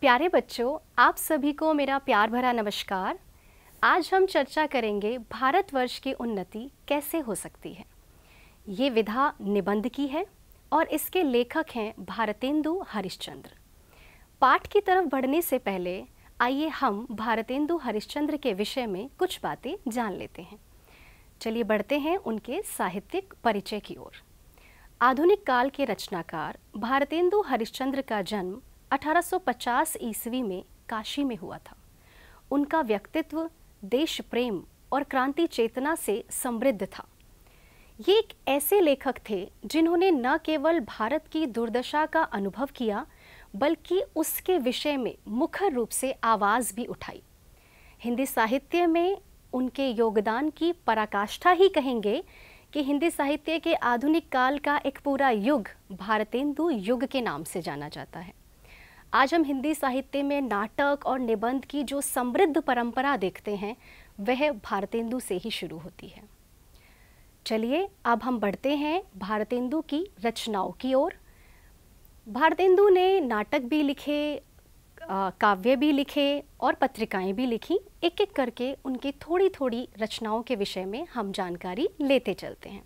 प्यारे बच्चों आप सभी को मेरा प्यार भरा नमस्कार आज हम चर्चा करेंगे भारतवर्ष की उन्नति कैसे हो सकती है ये विधा निबंध की है और इसके लेखक हैं भारतेंदु हरिश्चंद्र पाठ की तरफ बढ़ने से पहले आइए हम भारतेंदु हरिश्चंद्र के विषय में कुछ बातें जान लेते हैं चलिए बढ़ते हैं उनके साहित्यिक परिचय की ओर आधुनिक काल के रचनाकार भारतेंदु हरिश्चंद्र का जन्म 1850 ईस्वी में काशी में हुआ था उनका व्यक्तित्व देश प्रेम और क्रांति चेतना से समृद्ध था ये एक ऐसे लेखक थे जिन्होंने न केवल भारत की दुर्दशा का अनुभव किया बल्कि उसके विषय में मुखर रूप से आवाज़ भी उठाई हिंदी साहित्य में उनके योगदान की पराकाष्ठा ही कहेंगे कि हिंदी साहित्य के आधुनिक काल का एक पूरा युग भारतेंदु युग के नाम से जाना जाता है आज हम हिंदी साहित्य में नाटक और निबंध की जो समृद्ध परंपरा देखते हैं वह भारतेंदु से ही शुरू होती है चलिए अब हम बढ़ते हैं भारतेंदु की रचनाओं की ओर भारतेंदु ने नाटक भी लिखे काव्य भी लिखे और पत्रिकाएं भी लिखी एक एक करके उनकी थोड़ी थोड़ी रचनाओं के विषय में हम जानकारी लेते चलते हैं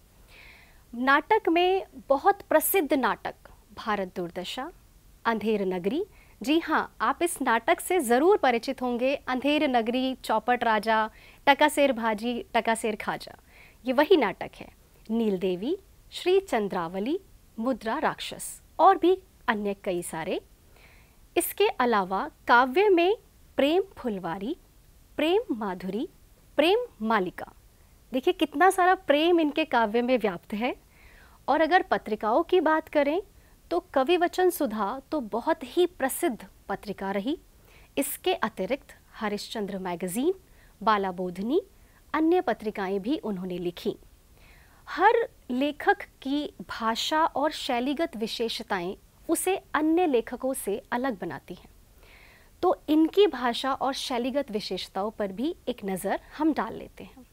नाटक में बहुत प्रसिद्ध नाटक भारत दुर्दशा अंधेर नगरी जी हाँ आप इस नाटक से ज़रूर परिचित होंगे अंधेर नगरी चौपट राजा टकासेर भाजी टका सेर खाजा ये वही नाटक है नील देवी श्री चंद्रावली मुद्रा राक्षस और भी अन्य कई सारे इसके अलावा काव्य में प्रेम फुलवारी प्रेम माधुरी प्रेम मालिका देखिए कितना सारा प्रेम इनके काव्य में व्याप्त है और अगर पत्रिकाओं की बात करें तो कवि वचन सुधा तो बहुत ही प्रसिद्ध पत्रिका रही इसके अतिरिक्त हरिश्चंद्र मैगजीन बालाबोधनी अन्य पत्रिकाएं भी उन्होंने लिखी हर लेखक की भाषा और शैलीगत विशेषताएं उसे अन्य लेखकों से अलग बनाती हैं तो इनकी भाषा और शैलीगत विशेषताओं पर भी एक नज़र हम डाल लेते हैं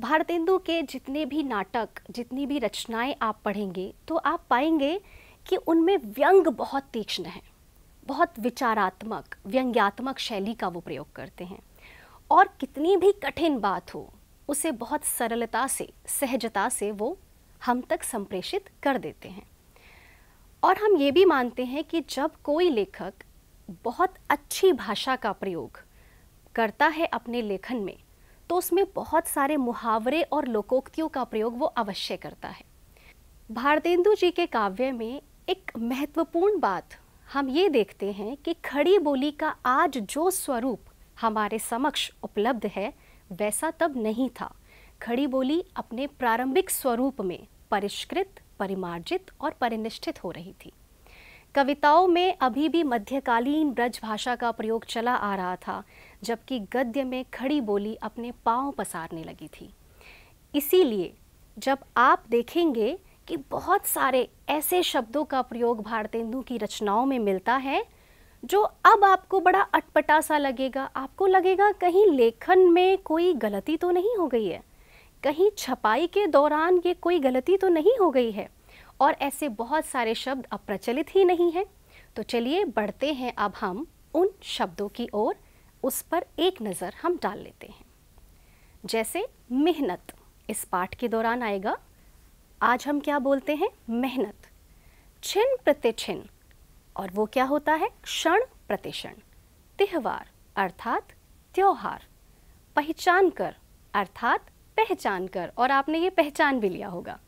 भारतेंदु के जितने भी नाटक जितनी भी रचनाएं आप पढ़ेंगे तो आप पाएंगे कि उनमें व्यंग बहुत तीक्ष्ण है बहुत विचारात्मक व्यंग्यात्मक शैली का वो प्रयोग करते हैं और कितनी भी कठिन बात हो उसे बहुत सरलता से सहजता से वो हम तक संप्रेषित कर देते हैं और हम ये भी मानते हैं कि जब कोई लेखक बहुत अच्छी भाषा का प्रयोग करता है अपने लेखन में तो उसमें बहुत सारे मुहावरे और लोकोक्तियों का प्रयोग वो अवश्य करता है भारतेंदु जी के काव्य में एक महत्वपूर्ण बात हम ये देखते हैं कि खड़ी बोली का आज जो स्वरूप हमारे समक्ष उपलब्ध है वैसा तब नहीं था खड़ी बोली अपने प्रारंभिक स्वरूप में परिष्कृत परिमार्जित और परिनिष्ठित हो रही थी कविताओं में अभी भी मध्यकालीन ब्रज भाषा का प्रयोग चला आ रहा था जबकि गद्य में खड़ी बोली अपने पाँव पसारने लगी थी इसीलिए जब आप देखेंगे कि बहुत सारे ऐसे शब्दों का प्रयोग भारतेंदु की रचनाओं में मिलता है जो अब आपको बड़ा अटपटा सा लगेगा आपको लगेगा कहीं लेखन में कोई गलती तो नहीं हो गई है कहीं छपाई के दौरान ये कोई गलती तो नहीं हो गई है और ऐसे बहुत सारे शब्द अप्रचलित ही नहीं हैं तो चलिए बढ़ते हैं अब हम उन शब्दों की ओर उस पर एक नज़र हम डाल लेते हैं जैसे मेहनत इस पाठ के दौरान आएगा आज हम क्या बोलते हैं मेहनत छिन प्रतिछिन और वो क्या होता है क्षण प्रतिक्षण त्यौहार अर्थात त्यौहार पहचान कर अर्थात पहचान कर और आपने ये पहचान भी लिया होगा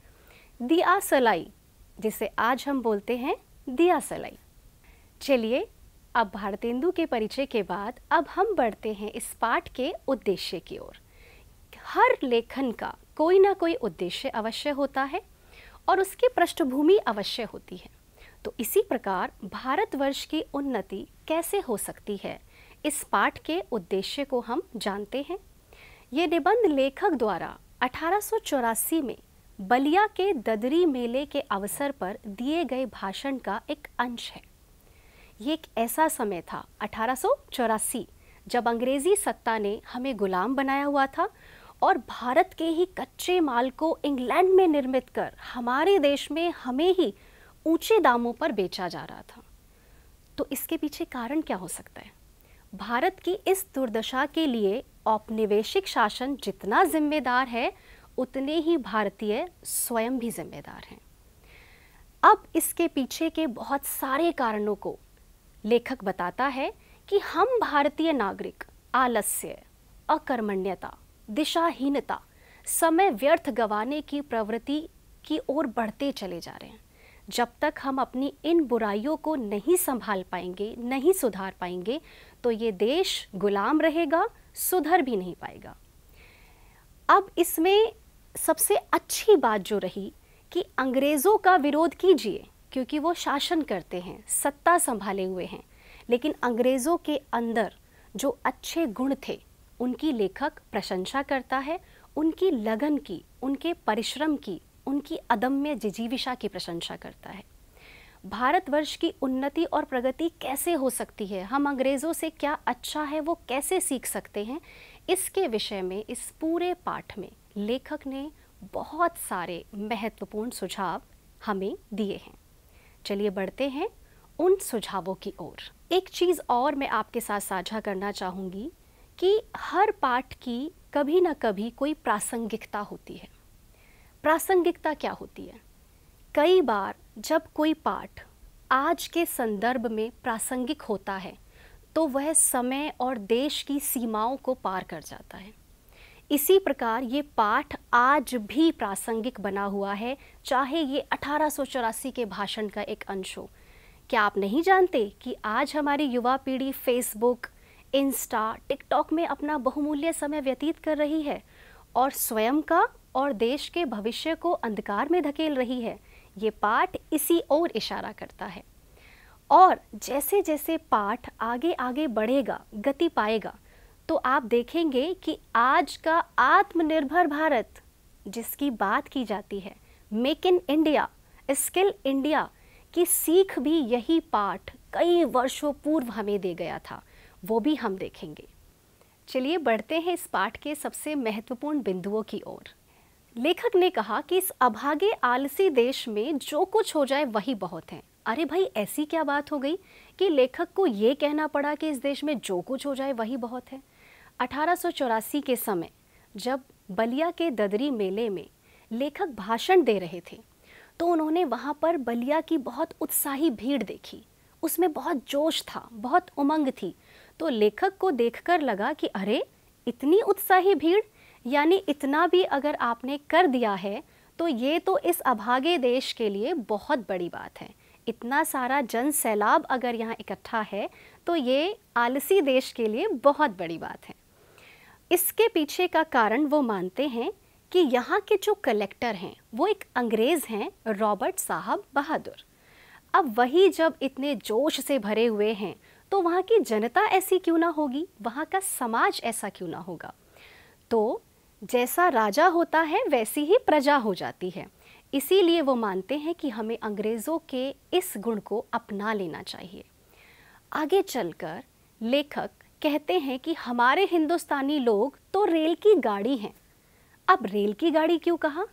दिया सलाई जिसे आज हम बोलते हैं दिया सलाई चलिए अब भारतेंदु के परिचय के बाद अब हम बढ़ते हैं इस पाठ के उद्देश्य की ओर हर लेखन का कोई ना कोई उद्देश्य अवश्य होता है और उसकी पृष्ठभूमि अवश्य होती है तो इसी प्रकार भारतवर्ष की उन्नति कैसे हो सकती है इस पाठ के उद्देश्य को हम जानते हैं ये निबंध लेखक द्वारा अठारह में बलिया के ददरी मेले के अवसर पर दिए गए भाषण का एक अंश है ये एक ऐसा समय था अठारह जब अंग्रेज़ी सत्ता ने हमें गुलाम बनाया हुआ था और भारत के ही कच्चे माल को इंग्लैंड में निर्मित कर हमारे देश में हमें ही ऊंचे दामों पर बेचा जा रहा था तो इसके पीछे कारण क्या हो सकता है भारत की इस दुर्दशा के लिए औपनिवेशिक शासन जितना जिम्मेदार है उतने ही भारतीय स्वयं भी जिम्मेदार हैं अब इसके पीछे के बहुत सारे कारणों को लेखक बताता है कि हम भारतीय नागरिक आलस्य अकर्मण्यता दिशाहीनता समय व्यर्थ गंवाने की प्रवृत्ति की ओर बढ़ते चले जा रहे हैं जब तक हम अपनी इन बुराइयों को नहीं संभाल पाएंगे नहीं सुधार पाएंगे तो ये देश गुलाम रहेगा सुधर भी नहीं पाएगा अब इसमें सबसे अच्छी बात जो रही कि अंग्रेज़ों का विरोध कीजिए क्योंकि वो शासन करते हैं सत्ता संभाले हुए हैं लेकिन अंग्रेज़ों के अंदर जो अच्छे गुण थे उनकी लेखक प्रशंसा करता है उनकी लगन की उनके परिश्रम की उनकी अदम्य जिजीविशा की प्रशंसा करता है भारतवर्ष की उन्नति और प्रगति कैसे हो सकती है हम अंग्रेज़ों से क्या अच्छा है वो कैसे सीख सकते हैं इसके विषय में इस पूरे पाठ में लेखक ने बहुत सारे महत्वपूर्ण सुझाव हमें दिए हैं चलिए बढ़ते हैं उन सुझावों की ओर एक चीज़ और मैं आपके साथ साझा करना चाहूंगी कि हर पाठ की कभी ना कभी कोई प्रासंगिकता होती है प्रासंगिकता क्या होती है कई बार जब कोई पाठ आज के संदर्भ में प्रासंगिक होता है तो वह समय और देश की सीमाओं को पार कर जाता है इसी प्रकार ये पाठ आज भी प्रासंगिक बना हुआ है चाहे ये अठारह के भाषण का एक अंश हो क्या आप नहीं जानते कि आज हमारी युवा पीढ़ी फेसबुक इंस्टा टिकटॉक में अपना बहुमूल्य समय व्यतीत कर रही है और स्वयं का और देश के भविष्य को अंधकार में धकेल रही है ये पाठ इसी ओर इशारा करता है और जैसे जैसे पाठ आगे आगे बढ़ेगा गति पाएगा तो आप देखेंगे कि आज का आत्मनिर्भर भारत जिसकी बात की जाती है make in India skill India की सीख भी यही पाठ कई वर्षों पूर्व हमें दे गया था वो भी हम देखेंगे चलिए बढ़ते हैं इस पाठ के सबसे महत्वपूर्ण बिंदुओं की ओर लेखक ने कहा कि इस अभागे आलसी देश में जो कुछ हो जाए वही बहुत है अरे भाई ऐसी क्या बात हो गई कि लेखक को ये कहना पड़ा कि इस देश में जो कुछ हो जाए वही बहुत है 1884 के समय जब बलिया के ददरी मेले में लेखक भाषण दे रहे थे तो उन्होंने वहाँ पर बलिया की बहुत उत्साही भीड़ देखी उसमें बहुत जोश था बहुत उमंग थी तो लेखक को देखकर लगा कि अरे इतनी उत्साही भीड़ यानी इतना भी अगर आपने कर दिया है तो ये तो इस अभागे देश के लिए बहुत बड़ी बात है इतना सारा जन सैलाब अगर यहाँ इकट्ठा है तो ये आलसी देश के लिए बहुत बड़ी बात है इसके पीछे का कारण वो मानते हैं कि यहाँ के जो कलेक्टर हैं वो एक अंग्रेज़ हैं रॉबर्ट साहब बहादुर अब वही जब इतने जोश से भरे हुए हैं तो वहाँ की जनता ऐसी क्यों ना होगी वहाँ का समाज ऐसा क्यों ना होगा तो जैसा राजा होता है वैसी ही प्रजा हो जाती है इसीलिए वो मानते हैं कि हमें अंग्रेज़ों के इस गुण को अपना लेना चाहिए आगे चलकर लेखक कहते हैं कि हमारे हिंदुस्तानी लोग तो रेल की गाड़ी हैं अब रेल की गाड़ी क्यों कहा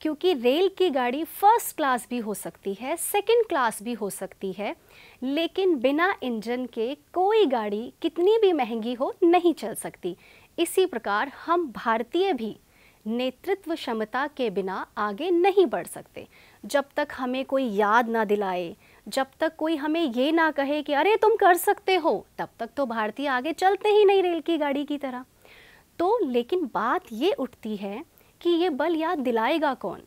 क्योंकि रेल की गाड़ी फर्स्ट क्लास भी हो सकती है सेकंड क्लास भी हो सकती है लेकिन बिना इंजन के कोई गाड़ी कितनी भी महंगी हो नहीं चल सकती इसी प्रकार हम भारतीय भी नेतृत्व क्षमता के बिना आगे नहीं बढ़ सकते जब तक हमें कोई याद ना दिलाए जब तक कोई हमें ये ना कहे कि अरे तुम कर सकते हो तब तक तो भारतीय आगे चलते ही नहीं रेल की गाड़ी की तरह तो लेकिन बात ये उठती है कि ये बल याद दिलाएगा कौन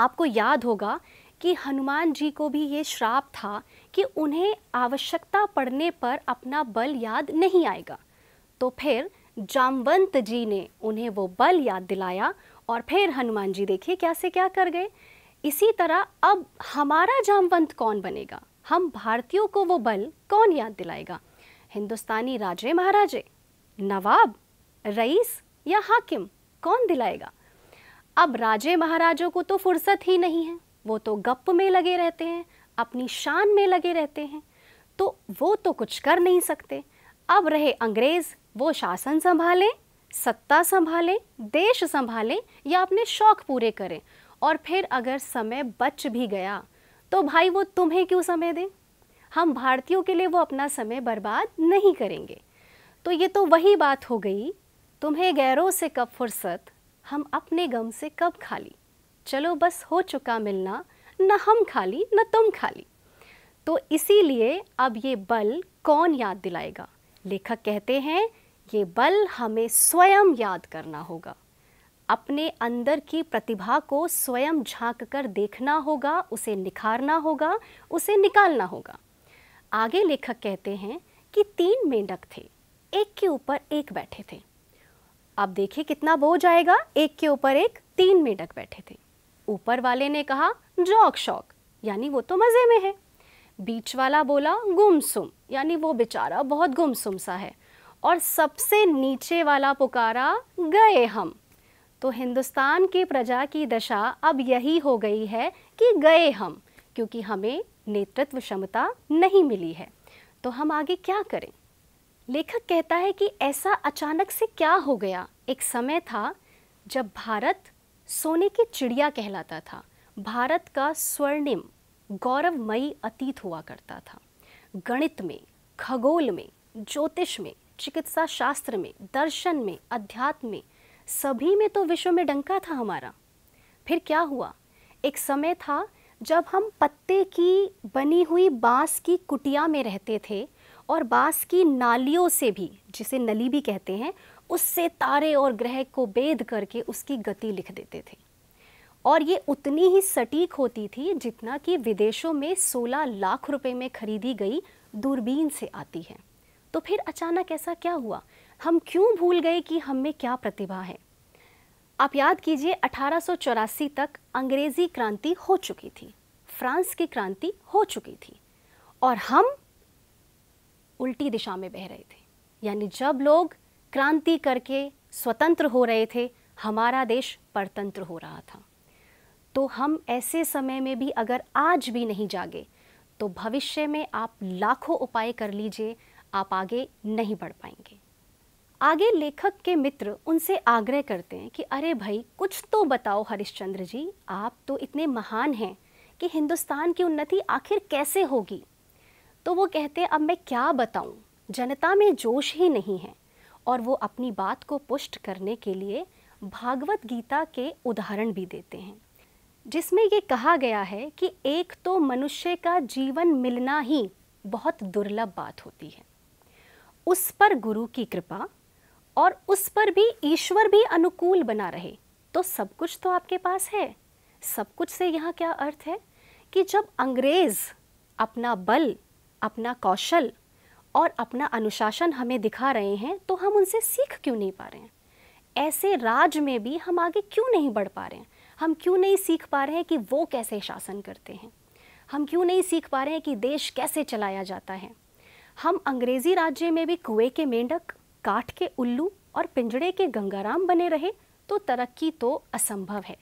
आपको याद होगा कि हनुमान जी को भी ये श्राप था कि उन्हें आवश्यकता पड़ने पर अपना बल याद नहीं आएगा तो फिर जामवंत जी ने उन्हें वो बल याद दिलाया और फिर हनुमान जी देखिए कैसे क्या कर गए इसी तरह अब हमारा जामवंत कौन बनेगा हम भारतीयों को वो बल कौन याद दिलाएगा हिंदुस्तानी राजे महाराजे नवाब रईस या हाकिम कौन दिलाएगा अब राजे महाराजों को तो फुर्सत ही नहीं है वो तो गप में लगे रहते हैं अपनी शान में लगे रहते हैं तो वो तो कुछ कर नहीं सकते अब रहे अंग्रेज़ वो शासन संभालें सत्ता संभालें देश संभालें या अपने शौक पूरे करें और फिर अगर समय बच भी गया तो भाई वो तुम्हें क्यों समय दें हम भारतीयों के लिए वो अपना समय बर्बाद नहीं करेंगे तो ये तो वही बात हो गई तुम्हें गैरों से कब फुर्सत हम अपने गम से कब खाली चलो बस हो चुका मिलना न हम खाली न तुम खाली तो इसीलिए अब ये बल कौन याद दिलाएगा लेखक कहते हैं ये बल हमें स्वयं याद करना होगा अपने अंदर की प्रतिभा को स्वयं झांक कर देखना होगा उसे निखारना होगा उसे निकालना होगा आगे लेखक कहते हैं कि तीन मेंढक थे एक के ऊपर एक बैठे थे आप देखिए कितना बोझ आएगा एक के ऊपर एक तीन मेंढक बैठे थे ऊपर वाले ने कहा जौक शौक यानी वो तो मज़े में है बीच वाला बोला गुमसुम यानी वो बेचारा बहुत गुमसुम सा है और सबसे नीचे वाला पुकारा गए हम तो हिंदुस्तान की प्रजा की दशा अब यही हो गई है कि गए हम क्योंकि हमें नेतृत्व क्षमता नहीं मिली है तो हम आगे क्या करें लेखक कहता है कि ऐसा अचानक से क्या हो गया एक समय था जब भारत सोने की चिड़िया कहलाता था भारत का स्वर्णिम गौरवमयी अतीत हुआ करता था गणित में खगोल में ज्योतिष में चिकित्सा शास्त्र में दर्शन में अध्यात्म में सभी में तो विश्व में डंका था हमारा फिर क्या हुआ एक समय था जब हम पत्ते की बनी हुई बांस की कुटिया में रहते थे और बांस की नालियों से भी जिसे नली भी कहते हैं उससे तारे और ग्रह को बेद करके उसकी गति लिख देते थे और ये उतनी ही सटीक होती थी जितना कि विदेशों में 16 लाख रुपए में खरीदी गई दूरबीन से आती है तो फिर अचानक ऐसा क्या हुआ हम क्यों भूल गए कि हम में क्या प्रतिभा है आप याद कीजिए अठारह तक अंग्रेज़ी क्रांति हो चुकी थी फ्रांस की क्रांति हो चुकी थी और हम उल्टी दिशा में बह रहे थे यानी जब लोग क्रांति करके स्वतंत्र हो रहे थे हमारा देश परतंत्र हो रहा था तो हम ऐसे समय में भी अगर आज भी नहीं जागे तो भविष्य में आप लाखों उपाय कर लीजिए आप आगे नहीं बढ़ पाएंगे आगे लेखक के मित्र उनसे आग्रह करते हैं कि अरे भाई कुछ तो बताओ हरिश्चंद्र जी आप तो इतने महान हैं कि हिंदुस्तान की उन्नति आखिर कैसे होगी तो वो कहते हैं अब मैं क्या बताऊं जनता में जोश ही नहीं है और वो अपनी बात को पुष्ट करने के लिए भागवत गीता के उदाहरण भी देते हैं जिसमें ये कहा गया है कि एक तो मनुष्य का जीवन मिलना ही बहुत दुर्लभ बात होती है उस पर गुरु की कृपा और उस पर भी ईश्वर भी अनुकूल बना रहे तो सब कुछ तो आपके पास है सब कुछ से यहाँ क्या अर्थ है कि जब अंग्रेज़ अपना बल अपना कौशल और अपना अनुशासन हमें दिखा रहे हैं तो हम उनसे सीख क्यों नहीं पा रहे हैं ऐसे राज में भी हम आगे क्यों नहीं बढ़ पा रहे हैं हम क्यों नहीं सीख पा रहे हैं कि वो कैसे शासन करते हैं हम क्यों नहीं सीख पा रहे हैं कि देश कैसे चलाया जाता है हम अंग्रेज़ी राज्य में भी कुएं के मेंढक काठ के उल्लू और पिंजड़े के गंगाराम बने रहे तो तरक्की तो असंभव है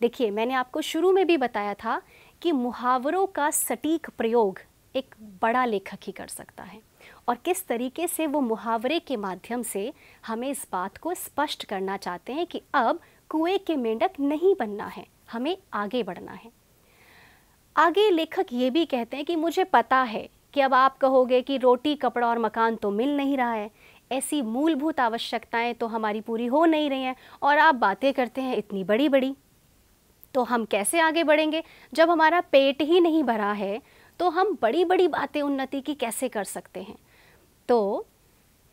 देखिए मैंने आपको शुरू में भी बताया था कि मुहावरों का सटीक प्रयोग एक बड़ा लेखक ही कर सकता है और किस तरीके से वो मुहावरे के माध्यम से हमें इस बात को स्पष्ट करना चाहते हैं कि अब कुएं के मेंढक नहीं बनना है हमें आगे बढ़ना है आगे लेखक ये भी कहते हैं कि मुझे पता है कि अब आप कहोगे कि रोटी कपड़ा और मकान तो मिल नहीं रहा है ऐसी मूलभूत आवश्यकताएं तो हमारी पूरी हो नहीं रही हैं और आप बातें करते हैं इतनी बड़ी बड़ी तो हम कैसे आगे बढ़ेंगे जब हमारा पेट ही नहीं भरा है तो हम बड़ी बड़ी बातें उन्नति की कैसे कर सकते हैं तो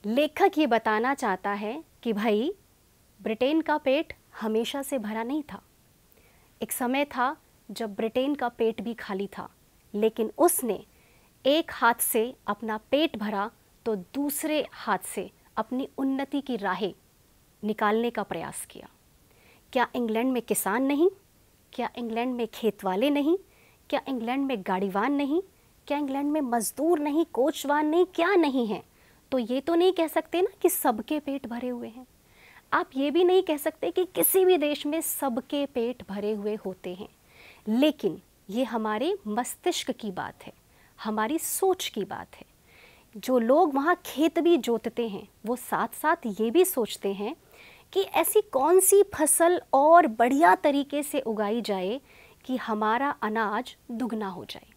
लेखक ये बताना चाहता है कि भाई ब्रिटेन का पेट हमेशा से भरा नहीं था एक समय था जब ब्रिटेन का पेट भी खाली था लेकिन उसने एक हाथ से अपना पेट भरा तो दूसरे हाथ से अपनी उन्नति की राहें निकालने का प्रयास किया क्या इंग्लैंड में किसान नहीं क्या इंग्लैंड में खेत वाले नहीं क्या इंग्लैंड में गाड़ीवान नहीं क्या इंग्लैंड में मज़दूर नहीं कोचवान नहीं क्या नहीं है तो ये तो नहीं कह सकते ना कि सबके पेट भरे हुए हैं आप ये भी नहीं कह सकते कि किसी भी देश में सबके पेट भरे हुए होते हैं लेकिन ये हमारे मस्तिष्क की बात है हमारी सोच की बात है जो लोग वहाँ खेत भी जोतते हैं वो साथ साथ ये भी सोचते हैं कि ऐसी कौन सी फसल और बढ़िया तरीके से उगाई जाए कि हमारा अनाज दुगना हो जाए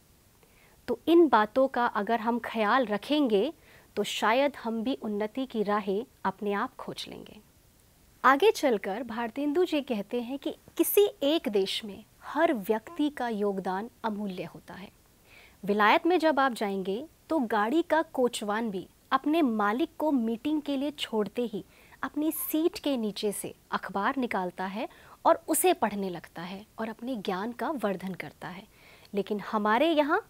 तो इन बातों का अगर हम ख्याल रखेंगे तो शायद हम भी उन्नति की राहें अपने आप खोज लेंगे आगे चलकर भारतेंदु जी कहते हैं कि किसी एक देश में हर व्यक्ति का योगदान अमूल्य होता है विलायत में जब आप जाएंगे तो गाड़ी का कोचवान भी अपने मालिक को मीटिंग के लिए छोड़ते ही अपनी सीट के नीचे से अखबार निकालता है और उसे पढ़ने लगता है और अपने ज्ञान का वर्धन करता है लेकिन हमारे यहाँ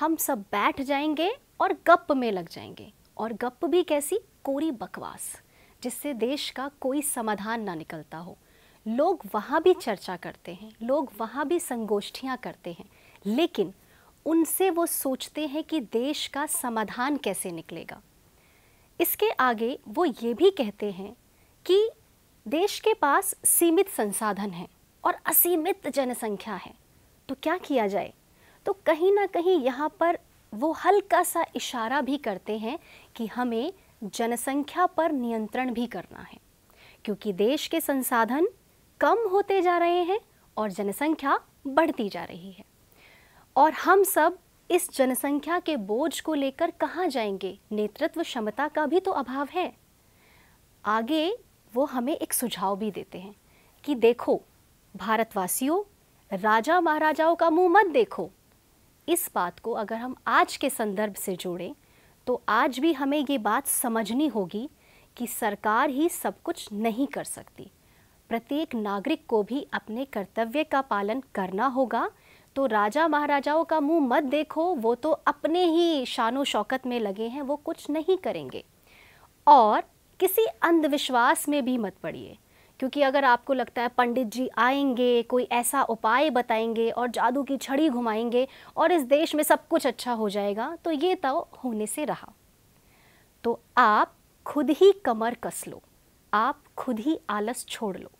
हम सब बैठ जाएंगे और गप में लग जाएंगे और गप भी कैसी कोरी बकवास जिससे देश का कोई समाधान ना निकलता हो लोग वहाँ भी चर्चा करते हैं लोग वहाँ भी संगोष्ठियाँ करते हैं लेकिन उनसे वो सोचते हैं कि देश का समाधान कैसे निकलेगा इसके आगे वो ये भी कहते हैं कि देश के पास सीमित संसाधन हैं और असीमित जनसंख्या है तो क्या किया जाए तो कहीं ना कहीं यहाँ पर वो हल्का सा इशारा भी करते हैं कि हमें जनसंख्या पर नियंत्रण भी करना है क्योंकि देश के संसाधन कम होते जा रहे हैं और जनसंख्या बढ़ती जा रही है और हम सब इस जनसंख्या के बोझ को लेकर कहाँ जाएंगे नेतृत्व क्षमता का भी तो अभाव है आगे वो हमें एक सुझाव भी देते हैं कि देखो भारतवासियों राजा महाराजाओं का मुंह मत देखो इस बात को अगर हम आज के संदर्भ से जोड़ें तो आज भी हमें ये बात समझनी होगी कि सरकार ही सब कुछ नहीं कर सकती प्रत्येक नागरिक को भी अपने कर्तव्य का पालन करना होगा तो राजा महाराजाओं का मुंह मत देखो वो तो अपने ही शानो शौकत में लगे हैं वो कुछ नहीं करेंगे और किसी अंधविश्वास में भी मत पड़िए क्योंकि अगर आपको लगता है पंडित जी आएंगे कोई ऐसा उपाय बताएंगे और जादू की छड़ी घुमाएंगे और इस देश में सब कुछ अच्छा हो जाएगा तो ये तो होने से रहा तो आप खुद ही कमर कस लो आप खुद ही आलस छोड़ लो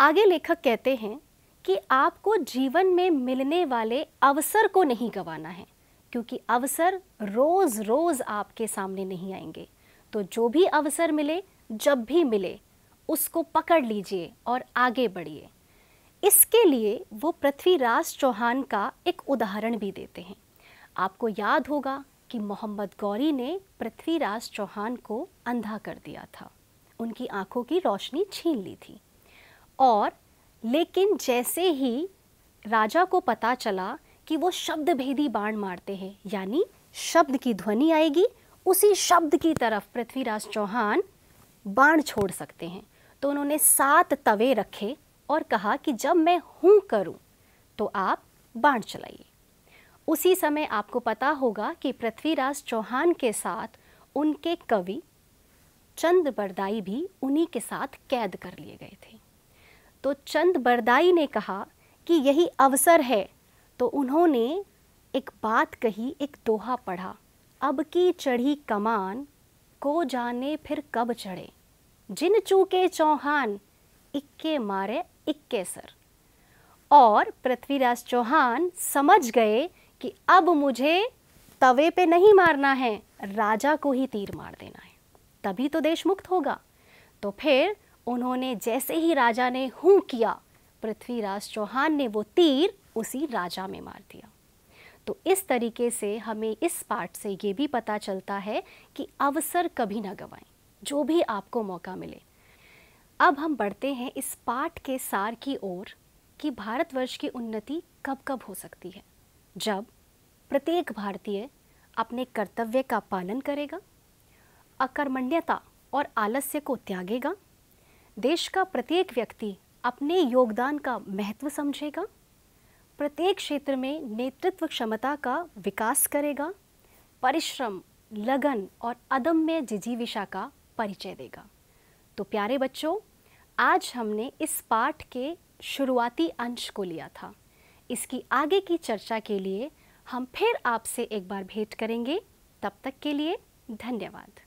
आगे लेखक कहते हैं कि आपको जीवन में मिलने वाले अवसर को नहीं गंवाना है क्योंकि अवसर रोज़ रोज़ आपके सामने नहीं आएंगे तो जो भी अवसर मिले जब भी मिले उसको पकड़ लीजिए और आगे बढ़िए इसके लिए वो पृथ्वीराज चौहान का एक उदाहरण भी देते हैं आपको याद होगा कि मोहम्मद गौरी ने पृथ्वीराज चौहान को अंधा कर दिया था उनकी आंखों की रोशनी छीन ली थी और लेकिन जैसे ही राजा को पता चला कि वो शब्द भेदी बाण मारते हैं यानी शब्द की ध्वनि आएगी उसी शब्द की तरफ पृथ्वीराज चौहान बाण छोड़ सकते हैं तो उन्होंने सात तवे रखे और कहा कि जब मैं हूँ करूँ तो आप बाण चलाइए उसी समय आपको पता होगा कि पृथ्वीराज चौहान के साथ उनके कवि चंद बरदाई भी उन्हीं के साथ कैद कर लिए गए थे तो चंद बरदाई ने कहा कि यही अवसर है तो उन्होंने एक बात कही एक दोहा पढ़ा अब की चढ़ी कमान को जाने फिर कब चढ़े जिन चूके चौहान इक्के मारे इक्के सर और पृथ्वीराज चौहान समझ गए कि अब मुझे तवे पे नहीं मारना है राजा को ही तीर मार देना है तभी तो देश मुक्त होगा तो फिर उन्होंने जैसे ही राजा ने हूँ किया पृथ्वीराज चौहान ने वो तीर उसी राजा में मार दिया तो इस तरीके से हमें इस पार्ट से ये भी पता चलता है कि अवसर कभी ना गवाएं जो भी आपको मौका मिले अब हम बढ़ते हैं इस पाठ के सार की ओर कि भारतवर्ष की उन्नति कब कब हो सकती है जब प्रत्येक भारतीय अपने कर्तव्य का पालन करेगा अकर्मण्यता और आलस्य को त्यागेगा देश का प्रत्येक व्यक्ति अपने योगदान का महत्व समझेगा प्रत्येक क्षेत्र में नेतृत्व क्षमता का विकास करेगा परिश्रम लगन और अदम्य जिजीविशा का परिचय देगा तो प्यारे बच्चों आज हमने इस पाठ के शुरुआती अंश को लिया था इसकी आगे की चर्चा के लिए हम फिर आपसे एक बार भेंट करेंगे तब तक के लिए धन्यवाद